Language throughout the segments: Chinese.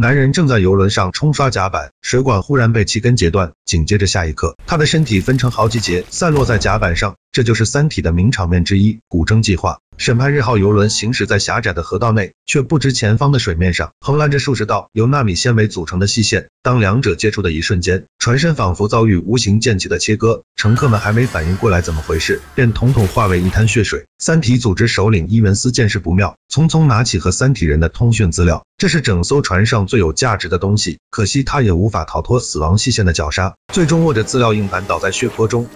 男人正在游轮上冲刷甲板，水管忽然被七根截断，紧接着下一刻，他的身体分成好几节，散落在甲板上。这就是《三体》的名场面之一——古筝计划。审判日号游轮行驶在狭窄的河道内，却不知前方的水面上横拦着数十道由纳米纤维组成的细线。当两者接触的一瞬间，船身仿佛遭遇无形剑气的切割，乘客们还没反应过来怎么回事，便统统化为一滩血水。三体组织首领伊文斯见势不妙，匆匆拿起和三体人的通讯资料，这是整艘船上最有价值的东西。可惜他也无法逃脱死亡细线的绞杀，最终握着资料硬盘倒在血泊中。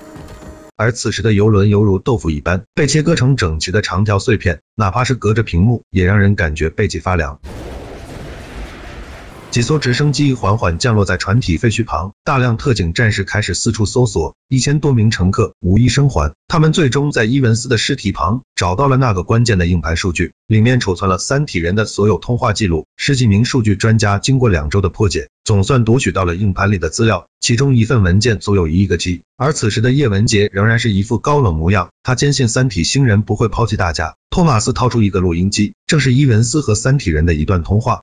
而此时的游轮犹如豆腐一般，被切割成整齐的长条碎片，哪怕是隔着屏幕，也让人感觉背脊发凉。几艘直升机缓缓降落在船体废墟旁，大量特警战士开始四处搜索。一千多名乘客无一生还，他们最终在伊文斯的尸体旁找到了那个关键的硬盘数据，里面储存了三体人的所有通话记录。十几名数据专家经过两周的破解，总算读取到了硬盘里的资料，其中一份文件足有一亿个 G。而此时的叶文杰仍然是一副高冷模样，他坚信三体星人不会抛弃大家。托马斯掏出一个录音机，正是伊文斯和三体人的一段通话。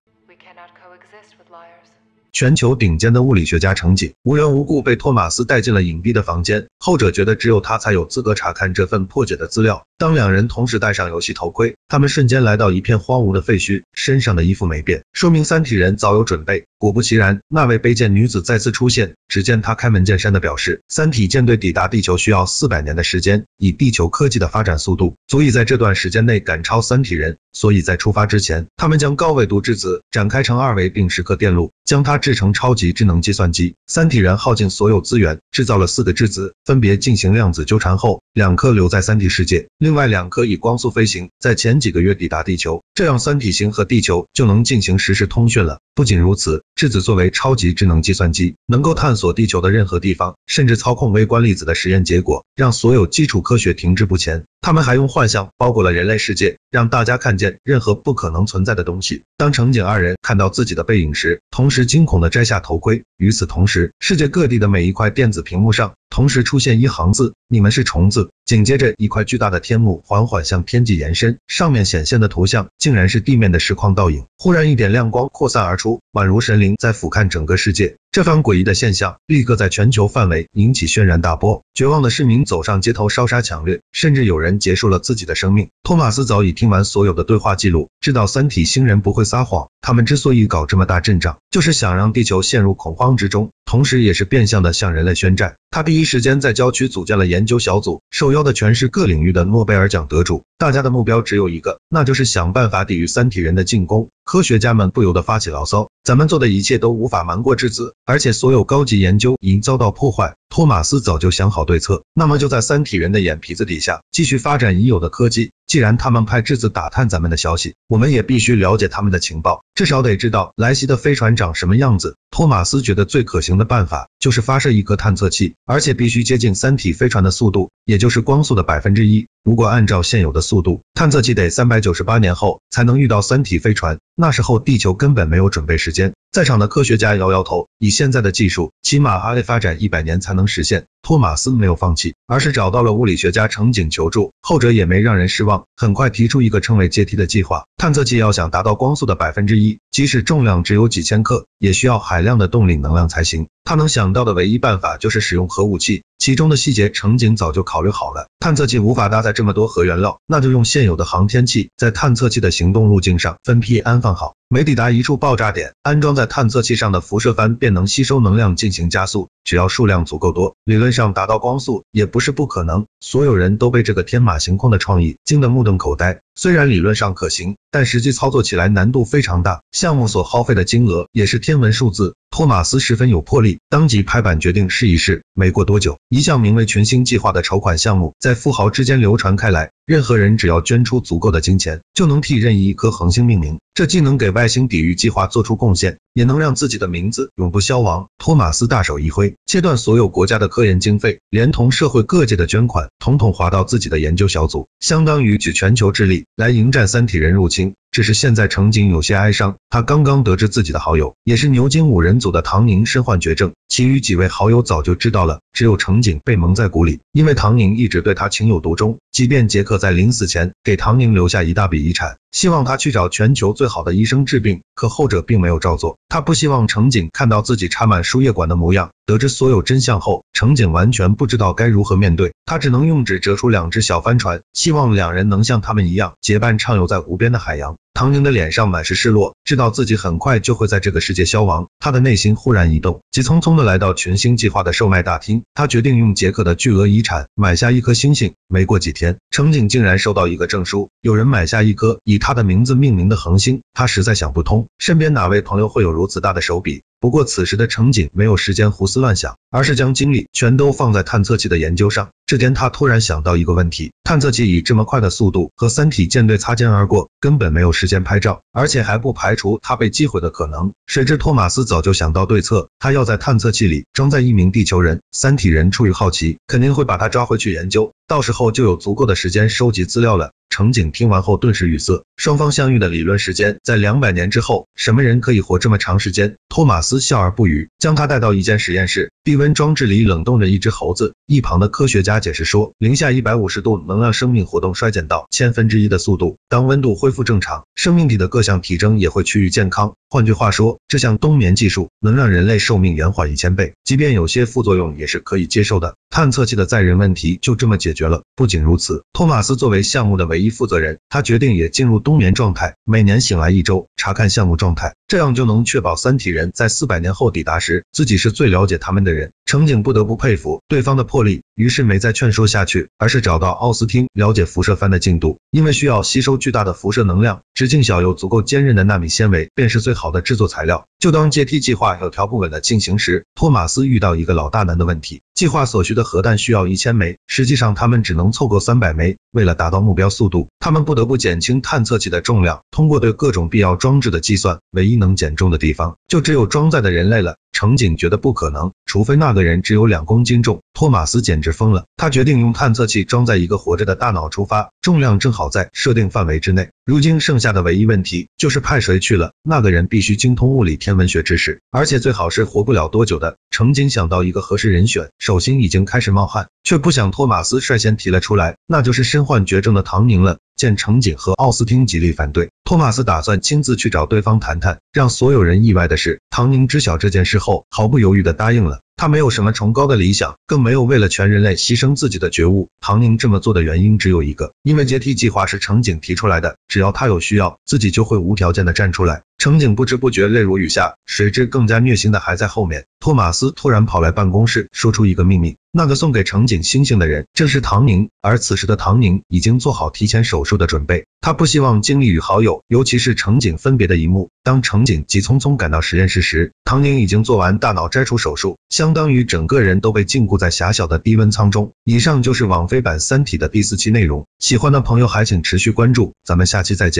全球顶尖的物理学家程景无缘无故被托马斯带进了隐蔽的房间，后者觉得只有他才有资格查看这份破解的资料。当两人同时戴上游戏头盔，他们瞬间来到一片荒芜的废墟，身上的衣服没变，说明三体人早有准备。果不其然，那位卑贱女子再次出现。只见她开门见山的表示，三体舰队抵达地球需要四百年的时间，以地球科技的发展速度，足以在这段时间内赶超三体人。所以在出发之前，他们将高纬度质子展开成二维并时刻电路，将它。制成超级智能计算机，三体人耗尽所有资源制造了四个质子，分别进行量子纠缠后，两颗留在三体世界，另外两颗以光速飞行，在前几个月抵达地球，这样三体星和地球就能进行实时通讯了。不仅如此，质子作为超级智能计算机，能够探索地球的任何地方，甚至操控微观粒子的实验结果，让所有基础科学停滞不前。他们还用幻象包裹了人类世界，让大家看见任何不可能存在的东西。当乘警二人看到自己的背影时，同时惊恐的摘下头盔。与此同时，世界各地的每一块电子屏幕上，同时出现一行字：你们是虫子。紧接着，一块巨大的天幕缓缓向天际延伸，上面显现的图像竟然是地面的实况倒影。忽然，一点亮光扩散而出，宛如神灵在俯瞰整个世界。这番诡异的现象立刻在全球范围引起轩然大波，绝望的市民走上街头烧杀抢掠，甚至有人结束了自己的生命。托马斯早已听完所有的对话记录，知道三体星人不会撒谎，他们之所以搞这么大阵仗，就是想让地球陷入恐慌之中，同时也是变相的向人类宣战。他第一时间在郊区组建了研究小组，受邀的全是各领域的诺贝尔奖得主，大家的目标只有一个，那就是想办法抵御三体人的进攻。科学家们不由得发起牢骚。咱们做的一切都无法瞒过质子，而且所有高级研究已遭到破坏。托马斯早就想好对策，那么就在三体人的眼皮子底下继续发展已有的科技。既然他们派质子打探咱们的消息，我们也必须了解他们的情报，至少得知道来袭的飞船长什么样子。托马斯觉得最可行的办法就是发射一颗探测器，而且必须接近三体飞船的速度，也就是光速的百分之一。如果按照现有的速度，探测器得三百九十八年后才能遇到三体飞船，那时候地球根本没有准备时间。在场的科学家摇摇头：“以现在的技术，起码还得发展一百年才能实现。”托马斯没有放弃，而是找到了物理学家乘警求助，后者也没让人失望，很快提出一个称为“阶梯”的计划。探测器要想达到光速的百分之一，即使重量只有几千克，也需要海量的动力能量才行。他能想到的唯一办法就是使用核武器，其中的细节乘警早就考虑好了。探测器无法搭载这么多核原料，那就用现有的航天器，在探测器的行动路径上分批安放好。每抵达一处爆炸点，安装在探测器上的辐射帆便能吸收能量进行加速，只要数量足够多，理论。上达到光速也不是不可能，所有人都被这个天马行空的创意惊得目瞪口呆。虽然理论上可行，但实际操作起来难度非常大，项目所耗费的金额也是天文数字。托马斯十分有魄力，当即拍板决定试一试。没过多久，一项名为“群星计划”的筹款项目在富豪之间流传开来。任何人只要捐出足够的金钱，就能替任意一颗恒星命名。这既能给外星抵御计划做出贡献，也能让自己的名字永不消亡。托马斯大手一挥，切断所有国家的科研经费，连同社会各界的捐款，统统划到自己的研究小组，相当于举全球之力。来迎战三体人入侵。只是现在程景有些哀伤，他刚刚得知自己的好友，也是牛津五人组的唐宁身患绝症，其余几位好友早就知道了，只有程景被蒙在鼓里，因为唐宁一直对他情有独钟，即便杰克在临死前给唐宁留下一大笔遗产，希望他去找全球最好的医生治病，可后者并没有照做，他不希望程景看到自己插满输液管的模样。得知所有真相后，程景完全不知道该如何面对，他只能用纸折出两只小帆船，希望两人能像他们一样结伴畅游在无边的海洋。唐宁的脸上满是失落，知道自己很快就会在这个世界消亡。他的内心忽然一动，急匆匆的来到群星计划的售卖大厅。他决定用杰克的巨额遗产买下一颗星星。没过几天，程景竟然收到一个证书，有人买下一颗以他的名字命名的恒星。他实在想不通，身边哪位朋友会有如此大的手笔。不过此时的乘警没有时间胡思乱想，而是将精力全都放在探测器的研究上。这天他突然想到一个问题：探测器以这么快的速度和三体舰队擦肩而过，根本没有时间拍照，而且还不排除它被击毁的可能。谁知托马斯早就想到对策，他要在探测器里装在一名地球人。三体人出于好奇，肯定会把他抓回去研究，到时候就有足够的时间收集资料了。乘警听完后顿时语塞，双方相遇的理论时间在两百年之后，什么人可以活这么长时间？托马斯笑而不语，将他带到一间实验室，低温装置里冷冻着一只猴子。一旁的科学家解释说，零下一百五十度能让生命活动衰减到千分之一的速度，当温度恢复正常，生命体的各项体征也会趋于健康。换句话说，这项冬眠技术能让人类寿命延缓一千倍，即便有些副作用也是可以接受的。探测器的载人问题就这么解决了。不仅如此，托马斯作为项目的唯一负责人，他决定也进入冬眠状态，每年醒来一周，查看项目状态。这样就能确保三体人在四百年后抵达时，自己是最了解他们的人。乘警不得不佩服对方的魄力，于是没再劝说下去，而是找到奥斯汀了解辐射帆的进度。因为需要吸收巨大的辐射能量，直径小又足够坚韧的纳米纤维便是最好的制作材料。就当阶梯计划有条不紊的进行时，托马斯遇到一个老大难的问题：计划所需的核弹需要一千枚，实际上他们只能凑够三百枚。为了达到目标速度，他们不得不减轻探测器的重量。通过对各种必要装置的计算，唯一。能减重的地方，就只有装载的人类了。乘警觉得不可能，除非那个人只有两公斤重。托马斯简直疯了，他决定用探测器装在一个活着的大脑出发，重量正好在设定范围之内。如今剩下的唯一问题就是派谁去了，那个人必须精通物理天文学知识，而且最好是活不了多久的。乘警想到一个合适人选，手心已经开始冒汗，却不想托马斯率先提了出来，那就是身患绝症的唐宁了。见乘警和奥斯汀极力反对，托马斯打算亲自去找对方谈谈。让所有人意外的是，唐宁知晓这件事。后毫不犹豫的答应了。他没有什么崇高的理想，更没有为了全人类牺牲自己的觉悟。唐宁这么做的原因只有一个，因为阶梯计划是乘警提出来的，只要他有需要，自己就会无条件的站出来。乘警不知不觉泪如雨下，谁知更加虐心的还在后面。托马斯突然跑来办公室，说出一个秘密，那个送给乘警星星的人正是唐宁，而此时的唐宁已经做好提前手术的准备，他不希望经历与好友，尤其是乘警分别的一幕。当乘警急匆匆赶到实验室时，唐宁已经做完大脑摘除手术，相当于整个人都被禁锢在狭小的低温舱中。以上就是网飞版《三体》的第四期内容，喜欢的朋友还请持续关注，咱们下期再见。